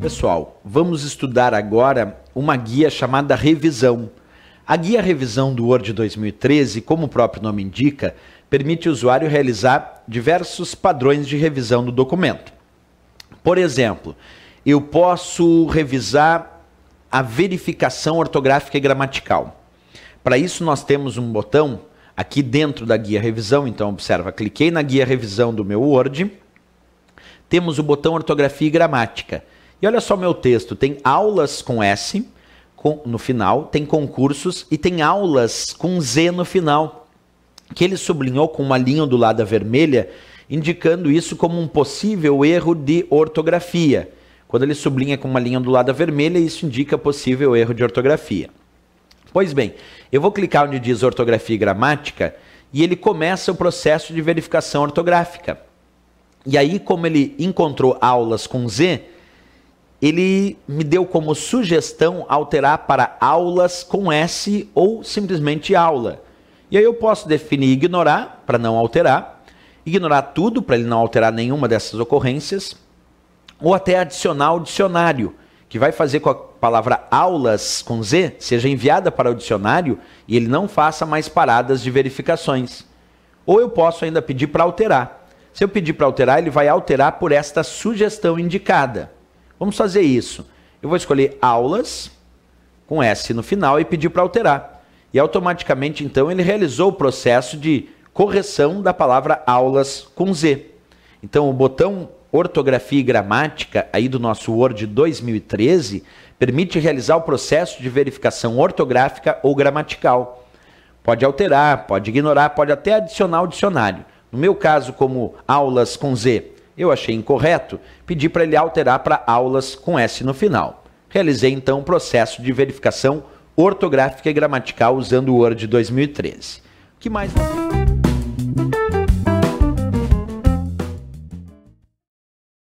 Pessoal, vamos estudar agora uma guia chamada Revisão. A guia Revisão do Word 2013, como o próprio nome indica, permite o usuário realizar diversos padrões de revisão do documento. Por exemplo, eu posso revisar a verificação ortográfica e gramatical. Para isso, nós temos um botão aqui dentro da guia Revisão, então observa, cliquei na guia Revisão do meu Word temos o botão ortografia e gramática. E olha só meu texto, tem aulas com S com, no final, tem concursos e tem aulas com Z no final, que ele sublinhou com uma linha do lado vermelha, indicando isso como um possível erro de ortografia. Quando ele sublinha com uma linha do lado vermelha, isso indica possível erro de ortografia. Pois bem, eu vou clicar onde diz ortografia e gramática e ele começa o processo de verificação ortográfica. E aí, como ele encontrou aulas com Z, ele me deu como sugestão alterar para aulas com S ou simplesmente aula. E aí eu posso definir ignorar, para não alterar, ignorar tudo, para ele não alterar nenhuma dessas ocorrências, ou até adicionar o dicionário, que vai fazer com a palavra aulas com Z seja enviada para o dicionário e ele não faça mais paradas de verificações. Ou eu posso ainda pedir para alterar. Se eu pedir para alterar, ele vai alterar por esta sugestão indicada. Vamos fazer isso. Eu vou escolher aulas com S no final e pedir para alterar. E automaticamente, então, ele realizou o processo de correção da palavra aulas com Z. Então, o botão ortografia e gramática aí do nosso Word 2013 permite realizar o processo de verificação ortográfica ou gramatical. Pode alterar, pode ignorar, pode até adicionar o dicionário. No meu caso, como aulas com Z, eu achei incorreto, pedi para ele alterar para aulas com S no final. Realizei então o um processo de verificação ortográfica e gramatical usando o Word 2013. O que mais?